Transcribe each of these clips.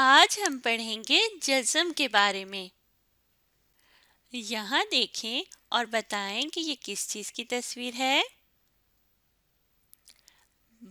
आज हम पढ़ेंगे जज्म के बारे में यहाँ देखें और बताएं कि ये किस चीज़ की तस्वीर है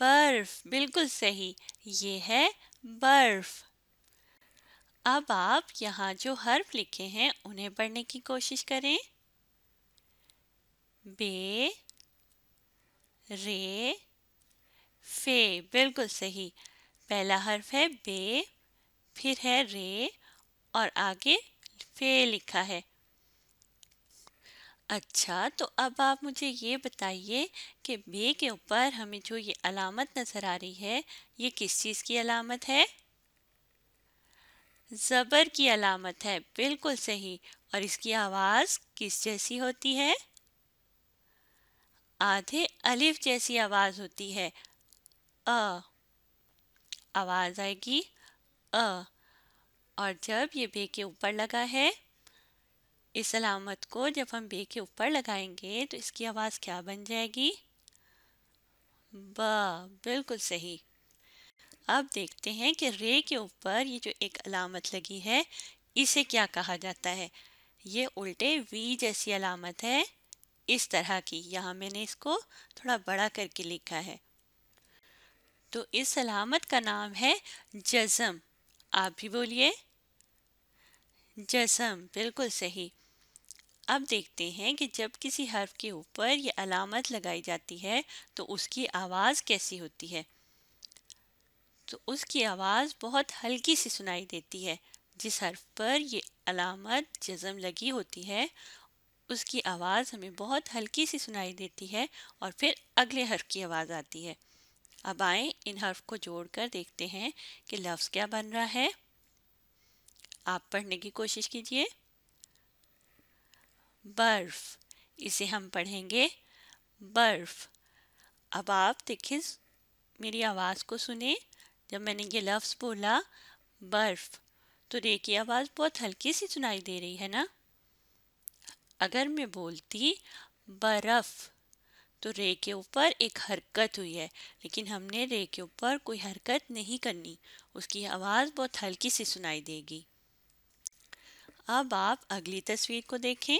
बर्फ बिल्कुल सही ये है बर्फ अब आप यहाँ जो हर्फ लिखे हैं उन्हें पढ़ने की कोशिश करें बे रे फे बिल्कुल सही पहला हर्फ है बे फिर है रे और आगे फे लिखा है अच्छा तो अब आप मुझे ये बताइए कि बे के ऊपर हमें जो ये अलामत नज़र आ रही है ये किस चीज़ की अलामत है ज़बर की अलामत है बिल्कुल सही और इसकी आवाज़ किस जैसी होती है आधे अलिफ जैसी आवाज़ होती है अ आवाज़ आएगी अ और जब ये बे के ऊपर लगा है इस अलामत को जब हम बे के ऊपर लगाएंगे तो इसकी आवाज़ क्या बन जाएगी ब बिल्कुल सही अब देखते हैं कि रे के ऊपर ये जो एक अलामत लगी है इसे क्या कहा जाता है ये उल्टे वी जैसी अलामत है इस तरह की यहाँ मैंने इसको थोड़ा बड़ा करके लिखा है तो इस अलामत का नाम है जज़म आप भी बोलिए जसम बिल्कुल सही अब देखते हैं कि जब किसी हर्फ के ऊपर ये अलामत लगाई जाती है तो उसकी आवाज़ कैसी होती है तो उसकी आवाज़ बहुत हल्की सी सुनाई देती है जिस हर्फ पर ये अलामत जज़म लगी होती है उसकी आवाज़ हमें बहुत हल्की सी सुनाई देती है और फिर अगले हर्फ की आवाज़ आती है अब आए इन हर्फ को जोड़कर देखते हैं कि लफ्ज़ क्या बन रहा है आप पढ़ने की कोशिश कीजिए बर्फ इसे हम पढ़ेंगे बर्फ अब आप देखिए मेरी आवाज़ को सुने जब मैंने ये लफ्ज़ बोला बर्फ तो रे की आवाज़ बहुत हल्की सी सुनाई दे रही है ना अगर मैं बोलती बर्फ़ तो रे के ऊपर एक हरकत हुई है लेकिन हमने रे के ऊपर कोई हरकत नहीं करनी उसकी आवाज़ बहुत हल्की सी सुनाई देगी अब आप अगली तस्वीर को देखें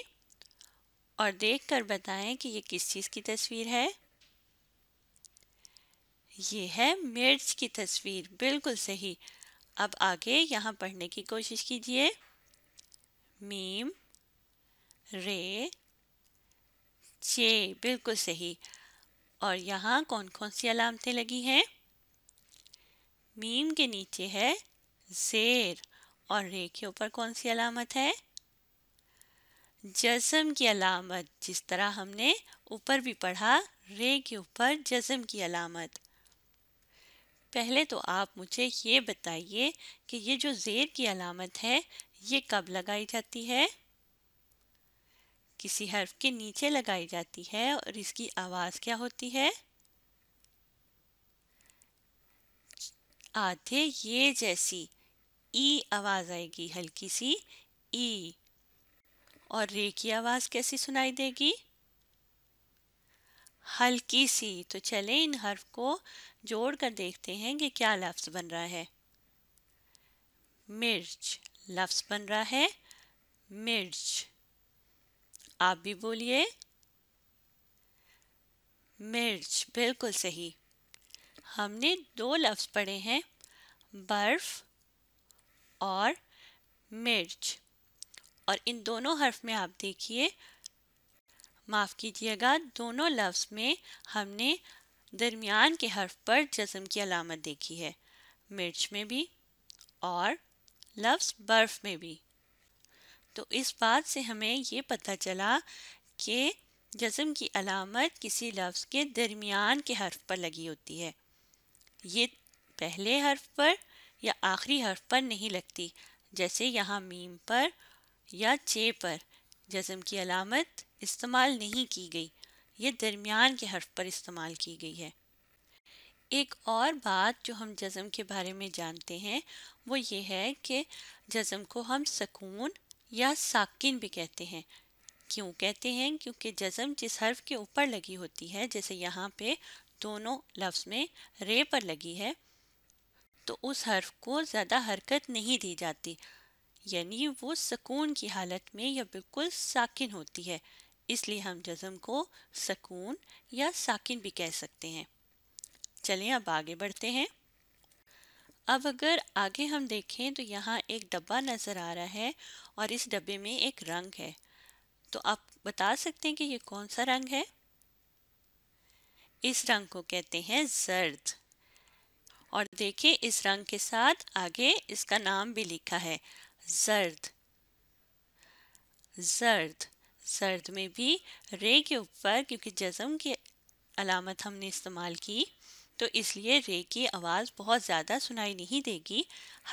और देखकर बताएं कि ये किस चीज़ की तस्वीर है ये है मिर्च की तस्वीर बिल्कुल सही अब आगे यहाँ पढ़ने की कोशिश कीजिए मीम रे छः बिल्कुल सही और यहाँ कौन कौन सी अलामतें लगी हैं मीम के नीचे है जेर और रे के ऊपर कौन सी अलामत है जज़्म की अलामत जिस तरह हमने ऊपर भी पढ़ा रे के ऊपर जज़्म की अलामत पहले तो आप मुझे ये बताइए कि ये जो जेर की अलामत है ये कब लगाई जाती है किसी हर्फ के नीचे लगाई जाती है और इसकी आवाज़ क्या होती है आधे ये जैसी ई आवाज़ आएगी हल्की सी ई और रे की आवाज़ कैसी सुनाई देगी हल्की सी तो चले इन हर्फ को जोड़ कर देखते हैं कि क्या लफ्ज़ बन रहा है मिर्च लफ्ज़ बन रहा है मिर्च आप भी बोलिए मिर्च बिल्कुल सही हमने दो लफ्ज़ पढ़े हैं बर्फ और मिर्च और इन दोनों हर्फ में आप देखिए माफ़ कीजिएगा दोनों लफ्ज़ में हमने दरमियान के हर्फ पर जज्म की अलामत देखी है मिर्च में भी और लफ्ज़ बर्फ़ में भी तो इस बात से हमें ये पता चला कि जज़म की अलामत किसी लफ्ज़ के दरमियान के हर्फ पर लगी होती है ये पहले हर्फ पर या आखिरी हर्फ पर नहीं लगती जैसे यहाँ मीम पर या चे पर जज़म की अलामत इस्तेमाल नहीं की गई ये दरमियान के हर्फ पर इस्तेमाल की गई है एक और बात जो हम जज़म के बारे में जानते हैं वो ये है कि जज़म को हम सकून या साकिन भी कहते हैं क्यों कहते हैं क्योंकि जज़म जिस हर्फ के ऊपर लगी होती है जैसे यहाँ पे दोनों लफ्ज़ में रे पर लगी है तो उस हर्फ को ज़्यादा हरकत नहीं दी जाती यानी वो सकून की हालत में या बिल्कुल साकिन होती है इसलिए हम जज़म को सकून या साकिन भी कह सकते हैं चलें अब आगे बढ़ते हैं अब अगर आगे हम देखें तो यहाँ एक डब्बा नज़र आ रहा है और इस डब्बे में एक रंग है तो आप बता सकते हैं कि ये कौन सा रंग है इस रंग को कहते हैं जर्द और देखिए इस रंग के साथ आगे इसका नाम भी लिखा है जर्द जर्द जर्द में भी रे के ऊपर क्योंकि जज़्म की अलामत हमने इस्तेमाल की तो इसलिए रे की आवाज़ बहुत ज़्यादा सुनाई नहीं देगी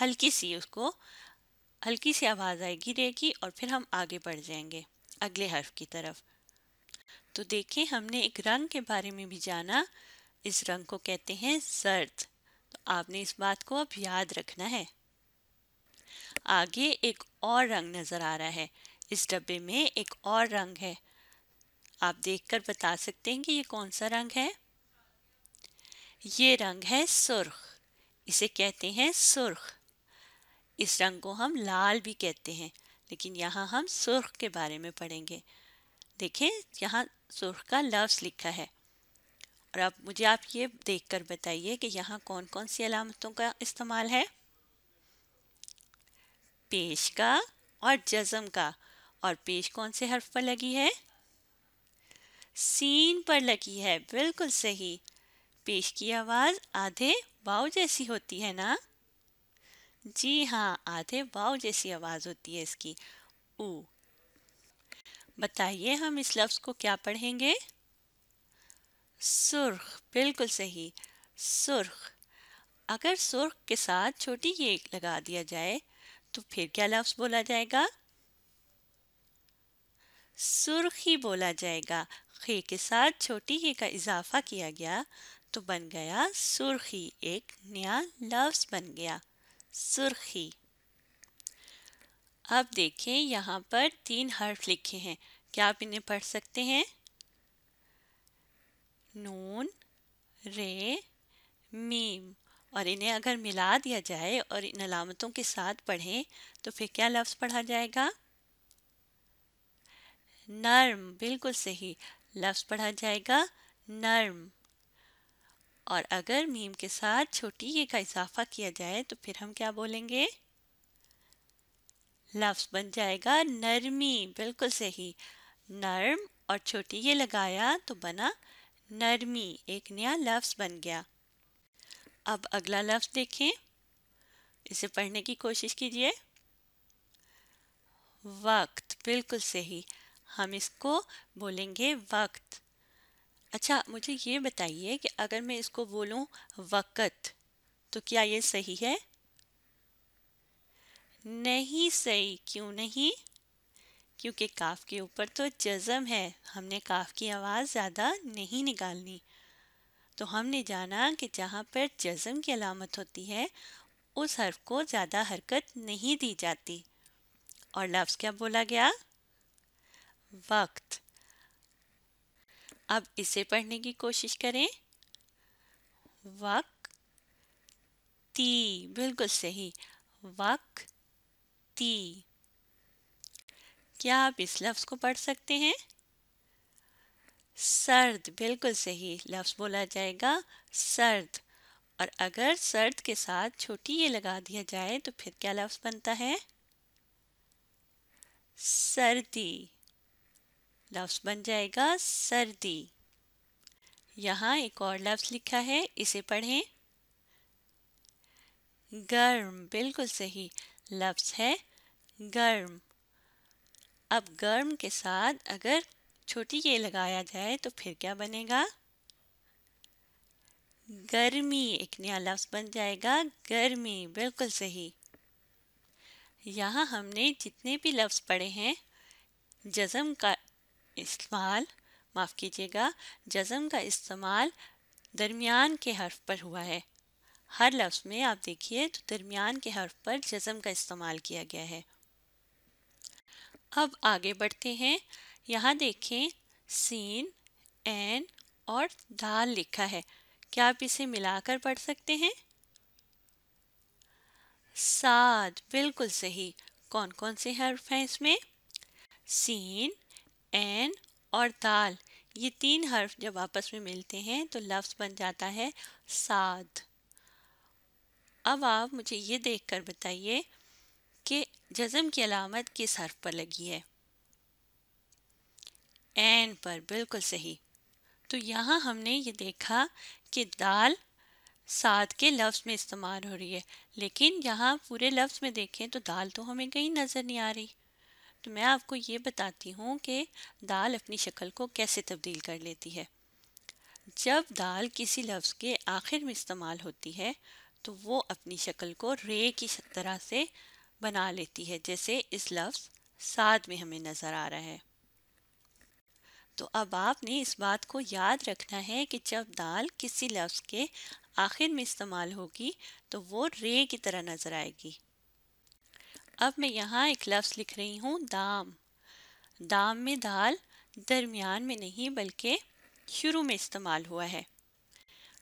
हल्की सी उसको हल्की सी आवाज़ आएगी रे की और फिर हम आगे बढ़ जाएंगे अगले हर्फ की तरफ तो देखें हमने एक रंग के बारे में भी जाना इस रंग को कहते हैं जर्द तो आपने इस बात को अब याद रखना है आगे एक और रंग नज़र आ रहा है इस डब्बे में एक और रंग है आप देखकर बता सकते हैं कि ये कौन सा रंग है ये रंग है सुर्ख इसे कहते हैं सुर्ख इस रंग को हम लाल भी कहते हैं लेकिन यहाँ हम सुर्ख के बारे में पढ़ेंगे देखें यहाँ सुर्ख का लफ्ज़ लिखा है और अब मुझे आप ये देखकर बताइए कि यहाँ कौन कौन सी अलामतों का इस्तेमाल है पेश का और जज़म का और पेश कौन से हर्फ पर लगी है सीन पर लगी है बिल्कुल सही पेश की आवाज़ आधे वाव जैसी होती है ना जी हाँ आधे वाव जैसी आवाज़ होती है इसकी उ बताइए हम इस लफ्ज़ को क्या पढ़ेंगे सुर्ख बिल्कुल सही सुर्ख अगर सुर्ख के साथ छोटी ये लगा दिया जाए तो फिर क्या लफ्ज़ बोला जाएगा सुर्ख ही बोला जाएगा खे के साथ छोटी ये का इजाफा किया गया तो बन गया सुर्खी एक नया लफ्ज़ बन गया सुर्खी अब देखें यहाँ पर तीन हर्फ लिखे हैं क्या आप इन्हें पढ़ सकते हैं नून रे मीम और इन्हें अगर मिला दिया जाए और इन अलामतों के साथ पढ़ें तो फिर क्या लफ्ज़ पढ़ा जाएगा नर्म बिल्कुल सही लफ्ज़ पढ़ा जाएगा नर्म और अगर मीम के साथ छोटी ये का इजाफा किया जाए तो फिर हम क्या बोलेंगे लफ्ज़ बन जाएगा नरमी बिल्कुल सही नर्म और छोटी ये लगाया तो बना नरमी एक नया लफ्ज़ बन गया अब अगला लफ्ज़ देखें इसे पढ़ने की कोशिश कीजिए वक्त बिल्कुल सही हम इसको बोलेंगे वक्त अच्छा मुझे ये बताइए कि अगर मैं इसको बोलूँ वक़्त तो क्या ये सही है नहीं सही क्यों नहीं क्योंकि काफ के ऊपर तो जज़म है हमने काफ की आवाज़ ज़्यादा नहीं निकालनी तो हमने जाना कि जहाँ पर जज़म की अलामत होती है उस हर्फ को ज़्यादा हरकत नहीं दी जाती और लफ्ज़ क्या बोला गया वक्त अब इसे पढ़ने की कोशिश करें वक़ ती बिल्कुल सही वक ती क्या आप इस लफ्ज़ को पढ़ सकते हैं सर्द बिल्कुल सही लफ्ज़ बोला जाएगा सर्द और अगर सर्द के साथ छोटी ये लगा दिया जाए तो फिर क्या लफ्ज़ बनता है सर्दी लफ्ज़ बन जाएगा सर्दी यहाँ एक और लफ्ज़ लिखा है इसे पढ़ें गर्म बिल्कुल सही लफ्ज़ है गर्म अब गर्म के साथ अगर छोटी ये लगाया जाए तो फिर क्या बनेगा गर्मी एक नया लफ्ज़ बन जाएगा गर्मी बिल्कुल सही यहाँ हमने जितने भी लफ्ज़ पढ़े हैं जज़म का इस्तेमाल माफ़ कीजिएगा जज़म का इस्तेमाल दरमियान के हर्फ पर हुआ है हर लफ्ज़ में आप देखिए तो दरमियान के हर्फ पर जज़म का इस्तेमाल किया गया है अब आगे बढ़ते हैं यहाँ देखें सीन एन और दाल लिखा है क्या आप इसे मिलाकर पढ़ सकते हैं साद बिल्कुल सही कौन कौन से हर्फ हैं इसमें सीन एन और दाल ये तीन हर्फ जब आपस में मिलते हैं तो लफ्ज़ बन जाता है साध अब आप मुझे ये देखकर बताइए कि जज़म की अलामत किस हर्फ पर लगी है एन पर बिल्कुल सही तो यहाँ हमने ये देखा कि दाल साद के लफ्ज़ में इस्तेमाल हो रही है लेकिन यहाँ पूरे लफ्ज़ में देखें तो दाल तो हमें कहीं नज़र नहीं आ रही तो मैं आपको ये बताती हूँ कि दाल अपनी शक्ल को कैसे तब्दील कर लेती है जब दाल किसी लफ्ज़ के आखिर में इस्तेमाल होती है तो वो अपनी शक्ल को रे की तरह से बना लेती है जैसे इस लफ्ज़ साद में हमें नज़र आ रहा है तो अब आपने इस बात को याद रखना है कि जब दाल किसी लफ्ज़ के आखिर में इस्तेमाल होगी तो वो रे की तरह नज़र आएगी अब मैं यहाँ एक लफ्ज़ लिख रही हूँ दाम दाम में दाल दरमियान में नहीं बल्कि शुरू में इस्तेमाल हुआ है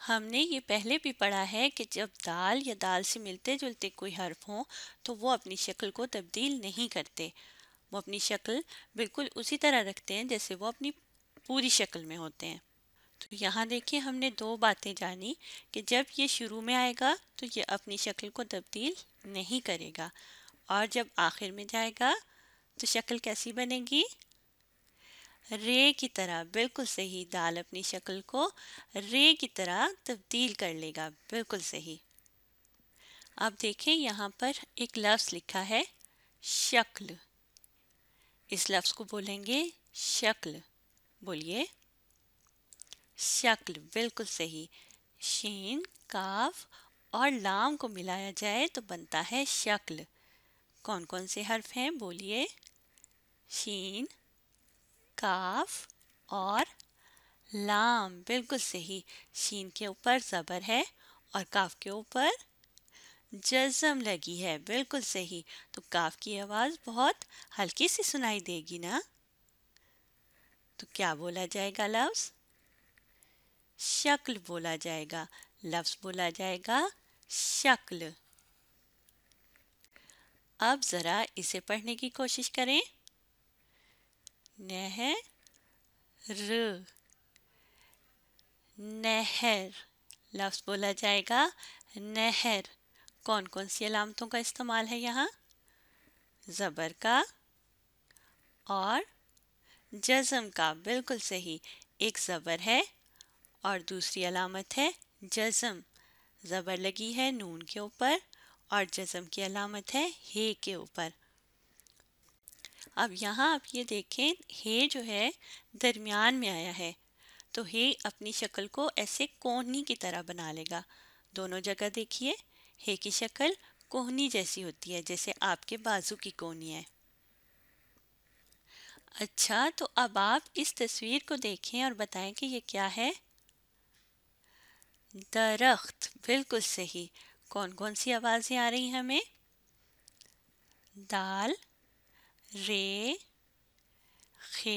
हमने ये पहले भी पढ़ा है कि जब दाल या दाल से मिलते जुलते कोई हर्फ हो तो वो अपनी शक्ल को तब्दील नहीं करते वो अपनी शक्ल बिल्कुल उसी तरह रखते हैं जैसे वो अपनी पूरी शक्ल में होते हैं तो यहाँ देखिए हमने दो बातें जानी कि जब ये शुरू में आएगा तो ये अपनी शक्ल को तब्दील नहीं करेगा और जब आखिर में जाएगा तो शक्ल कैसी बनेगी रे की तरह बिल्कुल सही दाल अपनी शक्ल को रे की तरह तब्दील कर लेगा बिल्कुल सही आप देखें यहाँ पर एक लफ्ज़ लिखा है शक्ल इस लफ्ज़ को बोलेंगे शक्ल बोलिए शक्ल बिल्कुल सही शीन काफ और लाम को मिलाया जाए तो बनता है शक्ल कौन कौन से हर्फ हैं बोलिए शीन काफ और लाम बिल्कुल सही शीन के ऊपर ज़बर है और काफ के ऊपर जजम लगी है बिल्कुल सही तो काफ की आवाज़ बहुत हल्की सी सुनाई देगी ना तो क्या बोला जाएगा लफ्ज़ शक्ल बोला जाएगा लफ्ज़ बोला जाएगा शक्ल अब ज़रा इसे पढ़ने की कोशिश करें नहर नहर लफ्ज़ बोला जाएगा नहर कौन कौन सी अलामतों का इस्तेमाल है यहाँ ज़बर का और जज़म का बिल्कुल सही एक ज़बर है और दूसरी अलामत है जज़म ज़बर लगी है नून के ऊपर और जज़म की अलामत है हे के ऊपर अब यहाँ आप ये देखें हे जो है दरमियान में आया है तो हे अपनी शक्ल को ऐसे कोहनी की तरह बना लेगा दोनों जगह देखिए हे की शक्ल कोहनी जैसी होती है जैसे आपके बाजू की कोहनी है अच्छा तो अब आप इस तस्वीर को देखें और बताएं कि ये क्या है दरख्त बिल्कुल सही कौन कौन सी आवाज़ें आ रही हैं हमें दाल रे खे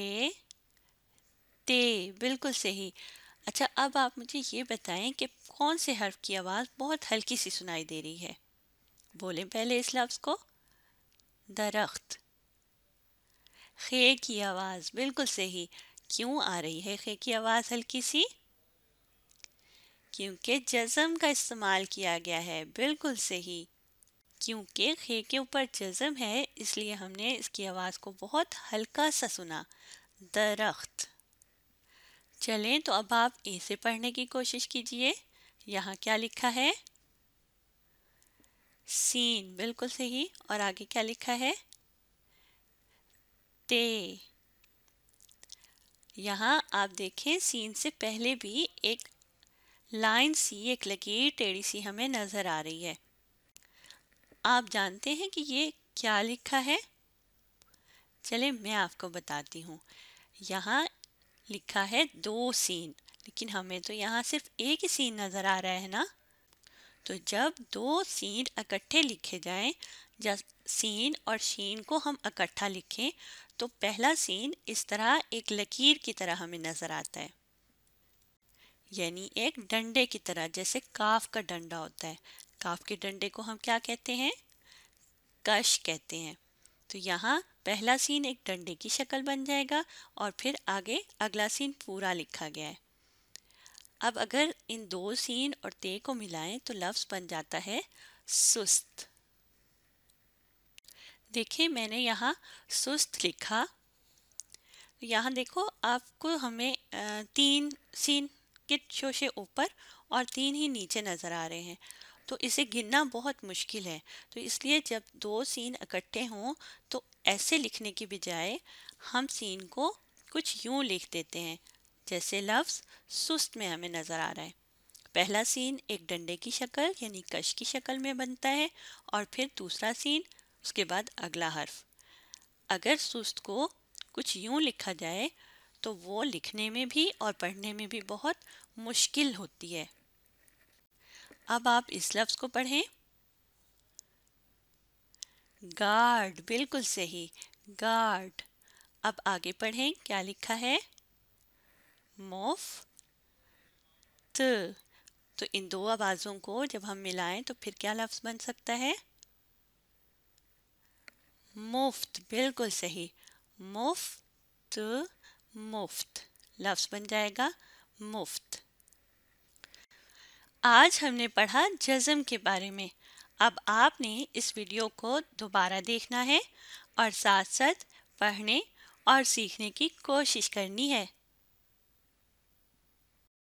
ते बिल्कुल सही अच्छा अब आप मुझे ये बताएं कि कौन से हर्फ की आवाज़ बहुत हल्की सी सुनाई दे रही है बोलें पहले इस लफ्ज़ को दरख्त खे की आवाज़ बिल्कुल सही क्यों आ रही है खे की आवाज़ हल्की सी क्योंकि जज़म का इस्तेमाल किया गया है बिल्कुल सही क्योंकि खे के ऊपर जज़म है इसलिए हमने इसकी आवाज़ को बहुत हल्का सा सुना दरख्त चलें तो अब आप ऐसे पढ़ने की कोशिश कीजिए यहाँ क्या लिखा है सीन बिल्कुल सही और आगे क्या लिखा है ते यहाँ आप देखें सीन से पहले भी एक लाइन सी एक लकीर टेढ़ी सी हमें नज़र आ रही है आप जानते हैं कि ये क्या लिखा है चले मैं आपको बताती हूँ यहाँ लिखा है दो सीन लेकिन हमें तो यहाँ सिर्फ एक ही सीन नज़र आ रहा है ना तो जब दो सीन इकट्ठे लिखे जाएं जब सीन और शीन को हम इकट्ठा लिखें तो पहला सीन इस तरह एक लकीर की तरह हमें नज़र आता है यानी एक डंडे की तरह जैसे काफ का डंडा होता है काफ के डंडे को हम क्या कहते हैं कश कहते हैं तो यहाँ पहला सीन एक डंडे की शक्ल बन जाएगा और फिर आगे अगला सीन पूरा लिखा गया है अब अगर इन दो सीन और ते को मिलाएं तो लफ्ज़ बन जाता है सुस्त देखिए मैंने यहाँ सुस्त लिखा यहाँ देखो आपको हमें तीन सीन के शोशे ऊपर और तीन ही नीचे नज़र आ रहे हैं तो इसे गिनना बहुत मुश्किल है तो इसलिए जब दो सीन इकट्ठे हों तो ऐसे लिखने की बजाय हम सीन को कुछ यूं लिख देते हैं जैसे लफ्ज़ सुस्त में हमें नज़र आ रहा है पहला सीन एक डंडे की शक्ल यानी कश की शक्ल में बनता है और फिर दूसरा सीन उसके बाद अगला हर्फ अगर सुस्त को कुछ यूं लिखा जाए तो वो लिखने में भी और पढ़ने में भी बहुत मुश्किल होती है अब आप इस लफ्ज़ को पढ़ें गार्ड बिल्कुल सही गार्ड अब आगे पढ़ें क्या लिखा है मोफ त तो इन दो आवाज़ों को जब हम मिलाएं तो फिर क्या लफ्ज़ बन सकता है मुफ्त बिल्कुल सही मुफ्त मुफ्त लफ्ज़ बन जाएगा मुफ्त आज हमने पढ़ा जज्म के बारे में अब आपने इस वीडियो को दोबारा देखना है और साथ साथ पढ़ने और सीखने की कोशिश करनी है